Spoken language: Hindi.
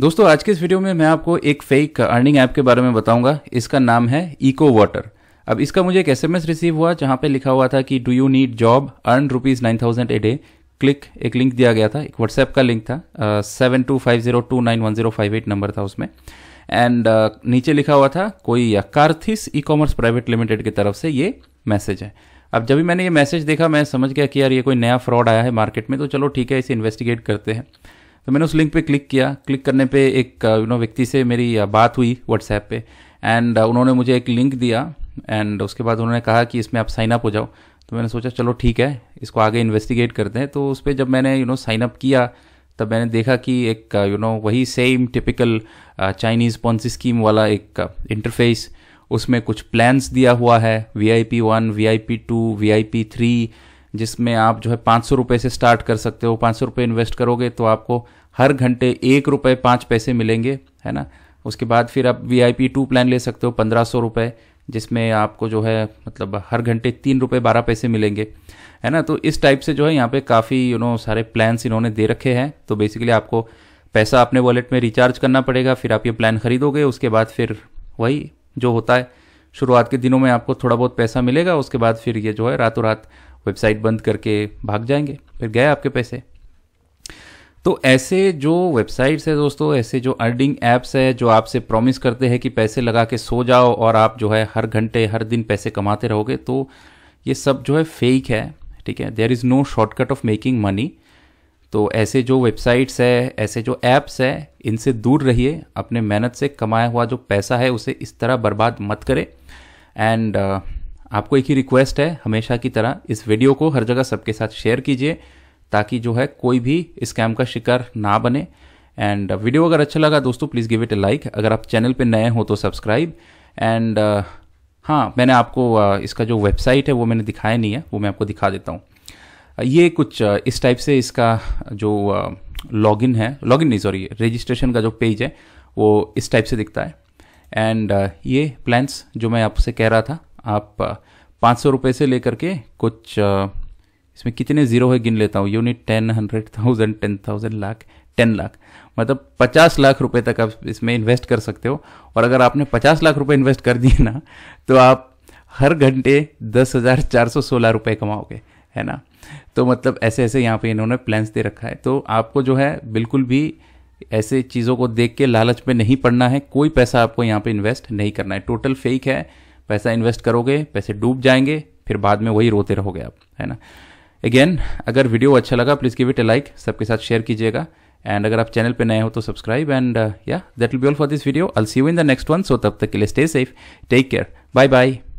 दोस्तों आज के इस वीडियो में मैं आपको एक फेक अर्निंग ऐप के बारे में बताऊंगा इसका नाम है इको वाटर अब इसका मुझे एक एसएमएस रिसीव हुआ जहां पे लिखा हुआ था कि do you need job earn rupees nine thousand a day click एक लिंक दिया गया था एक व्हाट्सएप का लिंक था seven two five zero two nine one zero five eight number था उसमें एंड uh, नीचे लिखा हुआ था कोई कार्थिस ई कॉमर्स प्राइवेट लिमिटेड की तरफ से ये मैसेज है अब जब भी मैंने ये मैसेज देखा मैं समझ गया कि यार ये कोई नया फ्रॉड आया है मार्केट में तो चलो ठीक है इसे इन्वेस्टिगेट करते हैं तो मैंने उस लिंक पे क्लिक किया क्लिक करने पे एक यू uh, नो व्यक्ति से मेरी uh, बात हुई व्हाट्सएप पे एंड uh, उन्होंने मुझे एक लिंक दिया एंड उसके बाद उन्होंने कहा कि इसमें आप साइन अप हो जाओ तो मैंने सोचा चलो ठीक है इसको आगे इन्वेस्टिगेट करते हैं तो उस पर जब मैंने यू नो साइन अप किया तब मैंने देखा कि एक यू नो वही same typical Chinese Ponzi scheme वाला एक इंटरफेस उसमें कुछ प्लान्स दिया हुआ है V I P one V I P two V I P three जिसमें आप जो है पाँच सौ रुपये से स्टार्ट कर सकते हो पाँच सौ रुपये इन्वेस्ट करोगे तो आपको हर घंटे एक रुपये पाँच पैसे मिलेंगे है ना उसके बाद फिर आप V I P two plan ले सकते हो पंद्रह सौ रुपये जिसमें आपको जो है मतलब हर घंटे तीन रुपये बारह पैसे मिलेंगे है ना तो इस टाइप से जो है यहाँ पे काफ़ी यू नो सारे प्लान्स इन्होंने दे रखे हैं तो बेसिकली आपको पैसा अपने वॉलेट में रिचार्ज करना पड़ेगा फिर आप ये प्लान खरीदोगे उसके बाद फिर वही जो होता है शुरुआत के दिनों में आपको थोड़ा बहुत पैसा मिलेगा उसके बाद फिर ये जो है रातों रात वेबसाइट बंद करके भाग जाएंगे फिर गए आपके पैसे तो ऐसे जो वेबसाइट्स है दोस्तों ऐसे जो अर्निंग ऐप्स है जो आपसे प्रॉमिस करते हैं कि पैसे लगा के सो जाओ और आप जो है हर घंटे हर दिन पैसे कमाते रहोगे तो ये सब जो है फेक है ठीक है there is no shortcut of making money तो ऐसे जो वेबसाइट्स है ऐसे जो ऐप्स है इनसे दूर रहिए अपने मेहनत से कमाया हुआ जो पैसा है उसे इस तरह बर्बाद मत करें एंड uh, आपको एक ही रिक्वेस्ट है हमेशा की तरह इस वीडियो को हर जगह सबके साथ शेयर कीजिए ताकि जो है कोई भी स्कैम का शिकार ना बने एंड वीडियो uh, अगर अच्छा लगा दोस्तों please give it a like अगर आप चैनल पे नए हो तो सब्सक्राइब एंड uh, हाँ मैंने आपको uh, इसका जो वेबसाइट है वो मैंने दिखाया नहीं है वो मैं आपको दिखा देता हूँ ये कुछ इस टाइप से इसका जो लॉगिन है लॉगिन नहीं सॉरी रजिस्ट्रेशन का जो पेज है वो इस टाइप से दिखता है एंड ये प्लान्स जो मैं आपसे कह रहा था आप पाँच सौ रुपये से लेकर के कुछ इसमें कितने जीरो है गिन लेता हूँ unit ten hundred thousand ten thousand lakh ten lakh मतलब पचास लाख रुपए तक आप इसमें इन्वेस्ट कर सकते हो और अगर आपने पचास लाख रुपए इन्वेस्ट कर दिए ना तो आप हर घंटे दस हज़ार चार सौ सोलह रुपये कमाओगे है ना तो मतलब ऐसे ऐसे यहाँ पे इन्होंने प्लान्स दे रखा है तो आपको जो है बिल्कुल भी ऐसे चीज़ों को देख के लालच में नहीं पड़ना है कोई पैसा आपको यहाँ पे इन्वेस्ट नहीं करना है टोटल फेक है पैसा इन्वेस्ट करोगे पैसे डूब जाएंगे फिर बाद में वही रोते रहोगे आप है ना अगेन अगर वीडियो अच्छा लगा please give it a like सबके साथ शेयर कीजिएगा एंड अगर आप चैनल पे नए हो तो subscribe and yeah that will be all for this video I see you in the next one so तब तक के लिए stay safe take care bye bye